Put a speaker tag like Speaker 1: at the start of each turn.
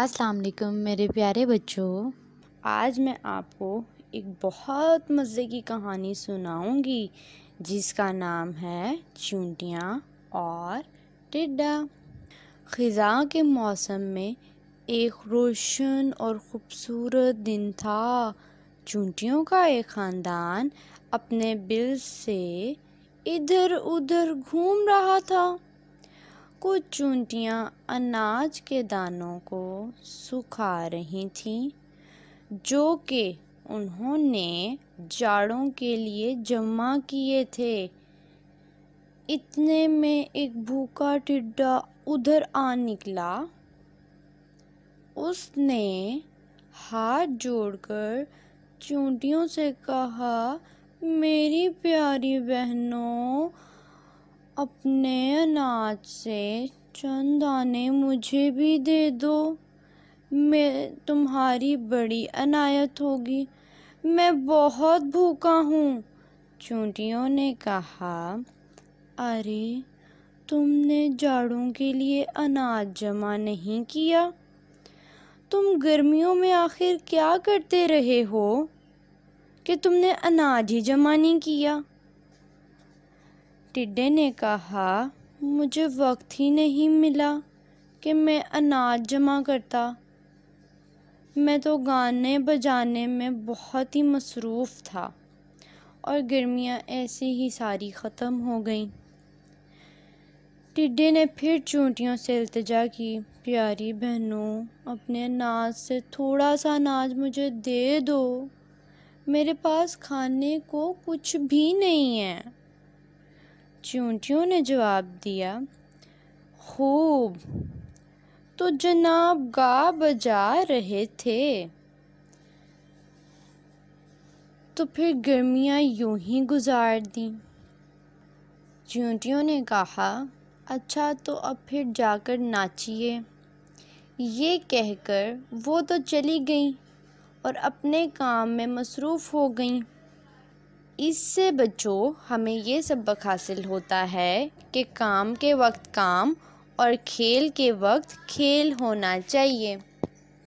Speaker 1: अस्सलाम वालेकुम मेरे प्यारे बच्चों आज मैं आपको एक बहुत मज़े की कहानी सुनाऊंगी जिसका नाम है चूंटियाँ और टिड्डा ख़ज़ा के मौसम में एक रोशन और ख़ूबसूरत दिन था चूंटियों का एक ख़ानदान अपने बिल से इधर उधर घूम रहा था कुछ चूंटियाँ अनाज के दानों को सुखा रही थीं जो कि उन्होंने जाड़ों के लिए जमा किए थे इतने में एक भूखा टिड्डा उधर आ निकला उसने हाथ जोड़कर चूंटियों से कहा मेरी प्यारी बहनों अपने अनाज से चंद आने मुझे भी दे दो मैं तुम्हारी बड़ी अनायत होगी मैं बहुत भूखा हूँ चूंटियों ने कहा अरे तुमने जाड़ों के लिए अनाज जमा नहीं किया तुम गर्मियों में आखिर क्या करते रहे हो कि तुमने अनाज ही जमा नहीं किया टिड्डे ने कहा मुझे वक्त ही नहीं मिला कि मैं अनाज जमा करता मैं तो गाने बजाने में बहुत ही मसरूफ़ था और गर्मियाँ ऐसी ही सारी ख़त्म हो गईं टिड्डे ने फिर चूंटियों से अल्तजा की प्यारी बहनों अपने अनाज से थोड़ा सा अनाज मुझे दे दो मेरे पास खाने को कुछ भी नहीं है चूंटियों ने जवाब दिया खूब तो जनाब गा बजा रहे थे तो फिर गर्मियाँ यूं ही गुजार दी चूंटियों ने कहा अच्छा तो अब फिर जाकर नाचिए ये कहकर वो तो चली गई और अपने काम में मसरूफ़ हो गई इससे बच्चों हमें ये सबक हासिल होता है कि काम के वक्त काम और खेल के वक्त खेल होना चाहिए